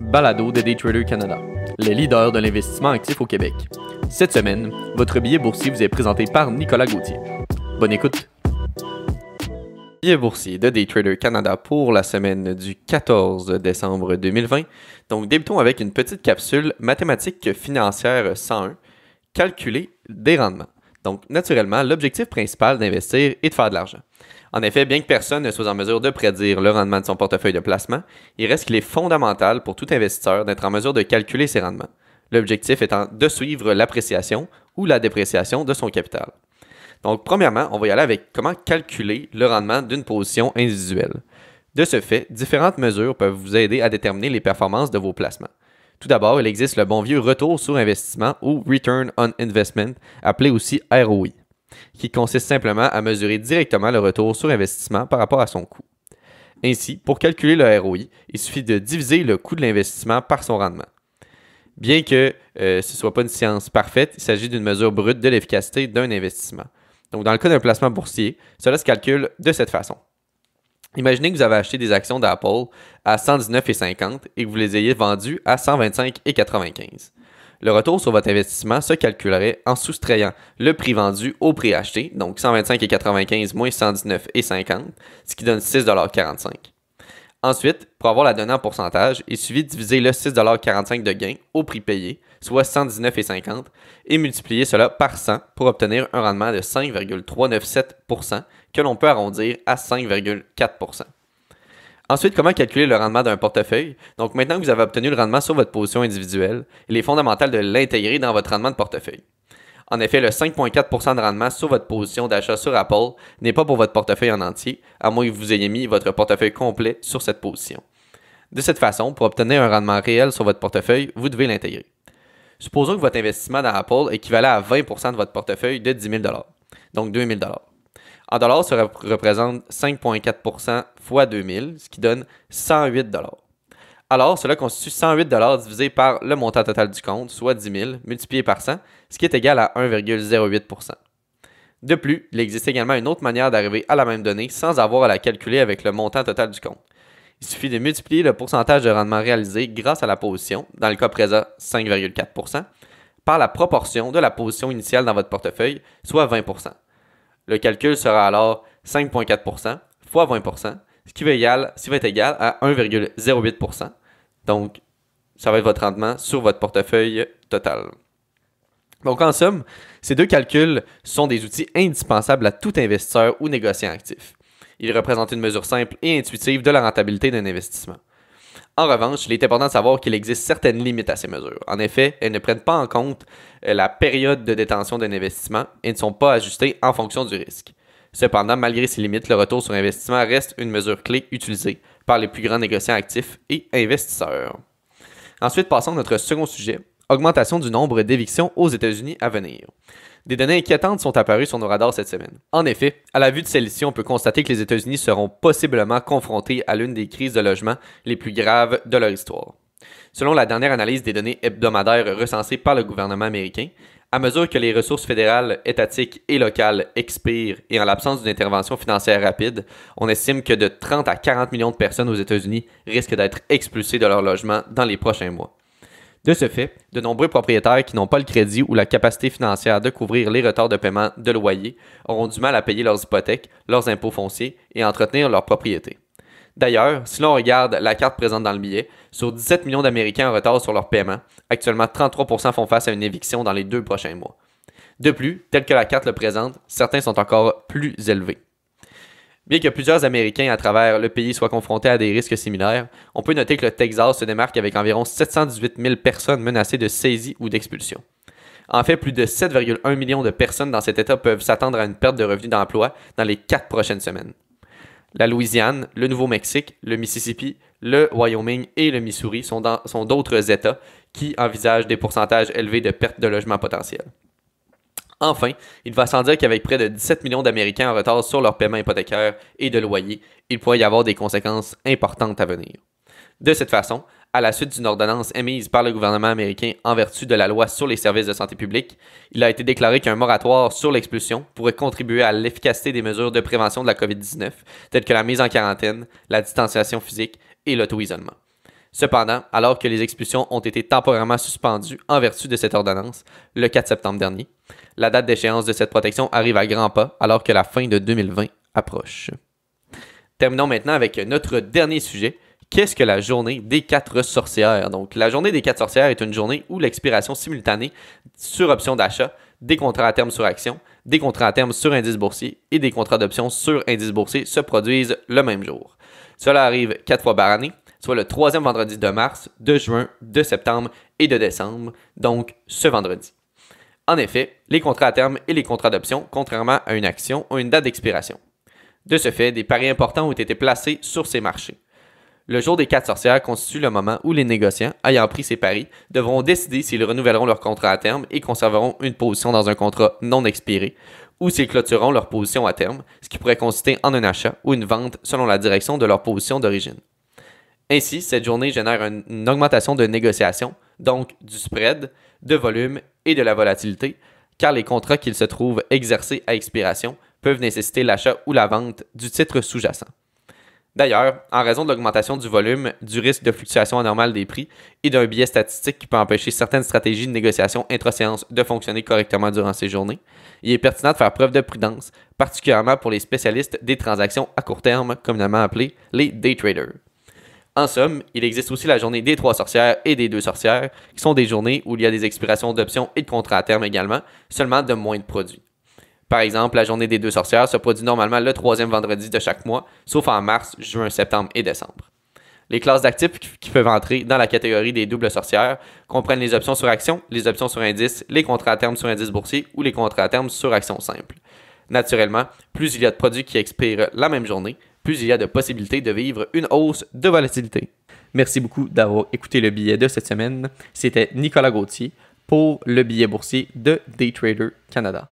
Balado de Daytrader Canada, les leaders de l'investissement actif au Québec. Cette semaine, votre billet boursier vous est présenté par Nicolas Gauthier. Bonne écoute! Billet boursier de Daytrader Canada pour la semaine du 14 décembre 2020. Donc, débutons avec une petite capsule mathématique financière 101, calculer des rendements. Donc, naturellement, l'objectif principal d'investir est de faire de l'argent. En effet, bien que personne ne soit en mesure de prédire le rendement de son portefeuille de placement, il reste qu'il est fondamental pour tout investisseur d'être en mesure de calculer ses rendements, l'objectif étant de suivre l'appréciation ou la dépréciation de son capital. Donc, premièrement, on va y aller avec comment calculer le rendement d'une position individuelle. De ce fait, différentes mesures peuvent vous aider à déterminer les performances de vos placements. Tout d'abord, il existe le bon vieux retour sur investissement ou Return on Investment, appelé aussi ROI qui consiste simplement à mesurer directement le retour sur investissement par rapport à son coût. Ainsi, pour calculer le ROI, il suffit de diviser le coût de l'investissement par son rendement. Bien que euh, ce ne soit pas une science parfaite, il s'agit d'une mesure brute de l'efficacité d'un investissement. Donc, dans le cas d'un placement boursier, cela se calcule de cette façon. Imaginez que vous avez acheté des actions d'Apple à 119,50 et que vous les ayez vendues à 125,95. Le retour sur votre investissement se calculerait en soustrayant le prix vendu au prix acheté, donc 125,95 moins 119,50, ce qui donne 6,45 Ensuite, pour avoir la donnée en pourcentage, il suffit de diviser le 6,45 de gain au prix payé, soit 119,50, et multiplier cela par 100 pour obtenir un rendement de 5,397 que l'on peut arrondir à 5,4 Ensuite, comment calculer le rendement d'un portefeuille? Donc, maintenant que vous avez obtenu le rendement sur votre position individuelle, il est fondamental de l'intégrer dans votre rendement de portefeuille. En effet, le 5,4 de rendement sur votre position d'achat sur Apple n'est pas pour votre portefeuille en entier, à moins que vous ayez mis votre portefeuille complet sur cette position. De cette façon, pour obtenir un rendement réel sur votre portefeuille, vous devez l'intégrer. Supposons que votre investissement dans Apple équivalait à 20 de votre portefeuille de 10 000 donc 2 000 en dollars, ça représente 5,4 fois 2000, ce qui donne 108 Alors, cela constitue 108 divisé par le montant total du compte, soit 10 000, multiplié par 100, ce qui est égal à 1,08 De plus, il existe également une autre manière d'arriver à la même donnée sans avoir à la calculer avec le montant total du compte. Il suffit de multiplier le pourcentage de rendement réalisé grâce à la position, dans le cas présent 5,4 par la proportion de la position initiale dans votre portefeuille, soit 20 le calcul sera alors 5,4 x 20 ce qui va, égal, ce qui va être égal à 1,08 Donc, ça va être votre rendement sur votre portefeuille total. Donc, en somme, ces deux calculs sont des outils indispensables à tout investisseur ou négociant actif. Ils représentent une mesure simple et intuitive de la rentabilité d'un investissement. En revanche, il est important de savoir qu'il existe certaines limites à ces mesures. En effet, elles ne prennent pas en compte euh, la période de détention d'un investissement et ne sont pas ajustées en fonction du risque. Cependant, malgré ces limites, le retour sur investissement reste une mesure clé utilisée par les plus grands négociants actifs et investisseurs. Ensuite, passons à notre second sujet, augmentation du nombre d'évictions aux États-Unis à venir. Des données inquiétantes sont apparues sur nos radars cette semaine. En effet, à la vue de celle-ci, on peut constater que les États-Unis seront possiblement confrontés à l'une des crises de logement les plus graves de leur histoire. Selon la dernière analyse des données hebdomadaires recensées par le gouvernement américain, à mesure que les ressources fédérales, étatiques et locales expirent et en l'absence d'une intervention financière rapide, on estime que de 30 à 40 millions de personnes aux États-Unis risquent d'être expulsées de leur logement dans les prochains mois. De ce fait, de nombreux propriétaires qui n'ont pas le crédit ou la capacité financière de couvrir les retards de paiement de loyer auront du mal à payer leurs hypothèques, leurs impôts fonciers et entretenir leurs propriétés. D'ailleurs, si l'on regarde la carte présente dans le billet, sur 17 millions d'Américains en retard sur leur paiement, actuellement 33% font face à une éviction dans les deux prochains mois. De plus, tel que la carte le présente, certains sont encore plus élevés. Bien que plusieurs Américains à travers le pays soient confrontés à des risques similaires, on peut noter que le Texas se démarque avec environ 718 000 personnes menacées de saisie ou d'expulsion. En fait, plus de 7,1 millions de personnes dans cet État peuvent s'attendre à une perte de revenus d'emploi dans les quatre prochaines semaines. La Louisiane, le Nouveau-Mexique, le Mississippi, le Wyoming et le Missouri sont, d'autres États qui envisagent des pourcentages élevés de pertes de logements potentiels. Enfin, il va sans dire qu'avec près de 17 millions d'Américains en retard sur leur paiement hypothécaire et de loyer, il pourrait y avoir des conséquences importantes à venir. De cette façon, à la suite d'une ordonnance émise par le gouvernement américain en vertu de la loi sur les services de santé publique, il a été déclaré qu'un moratoire sur l'expulsion pourrait contribuer à l'efficacité des mesures de prévention de la COVID-19, telles que la mise en quarantaine, la distanciation physique et l'auto-isolement. Cependant, alors que les expulsions ont été temporairement suspendues en vertu de cette ordonnance le 4 septembre dernier, la date d'échéance de cette protection arrive à grands pas alors que la fin de 2020 approche. Terminons maintenant avec notre dernier sujet. Qu'est-ce que la journée des quatre sorcières? Donc, la journée des quatre sorcières est une journée où l'expiration simultanée sur option d'achat des contrats à terme sur action, des contrats à terme sur indice boursier et des contrats d'option sur indice boursier se produisent le même jour. Cela arrive quatre fois par année soit le troisième vendredi de mars, de juin, de septembre et de décembre, donc ce vendredi. En effet, les contrats à terme et les contrats d'option, contrairement à une action, ont une date d'expiration. De ce fait, des paris importants ont été placés sur ces marchés. Le jour des quatre sorcières constitue le moment où les négociants, ayant pris ces paris, devront décider s'ils renouvelleront leur contrat à terme et conserveront une position dans un contrat non expiré, ou s'ils clôtureront leur position à terme, ce qui pourrait consister en un achat ou une vente selon la direction de leur position d'origine. Ainsi, cette journée génère une, augmentation de négociation, donc du spread, de volume et de la volatilité, car les contrats qu'ils se trouvent exercés à expiration peuvent nécessiter l'achat ou la vente du titre sous-jacent. D'ailleurs, en raison de l'augmentation du volume, du risque de fluctuation anormale des prix et d'un biais statistique qui peut empêcher certaines stratégies de négociation intra-séance de fonctionner correctement durant ces journées, il est pertinent de faire preuve de prudence, particulièrement pour les spécialistes des transactions à court terme, communément appelés les day traders. En somme, il existe aussi la journée des trois sorcières et des deux sorcières, qui sont des journées où il y a des expirations d'options et de contrats à terme également, seulement de moins de produits. Par exemple, la journée des deux sorcières se produit normalement le troisième vendredi de chaque mois, sauf en mars, juin, septembre et décembre. Les classes d'actifs qui peuvent entrer dans la catégorie des doubles sorcières comprennent les options sur actions, les options sur indices, les contrats à terme sur indices boursiers ou les contrats à terme sur actions simples. Naturellement, plus il y a de produits qui expirent la même journée, plus il y a de possibilités de vivre une hausse de volatilité. Merci beaucoup d'avoir écouté le billet de cette semaine. C'était Nicolas Gauthier pour le billet boursier de Daytrader Canada.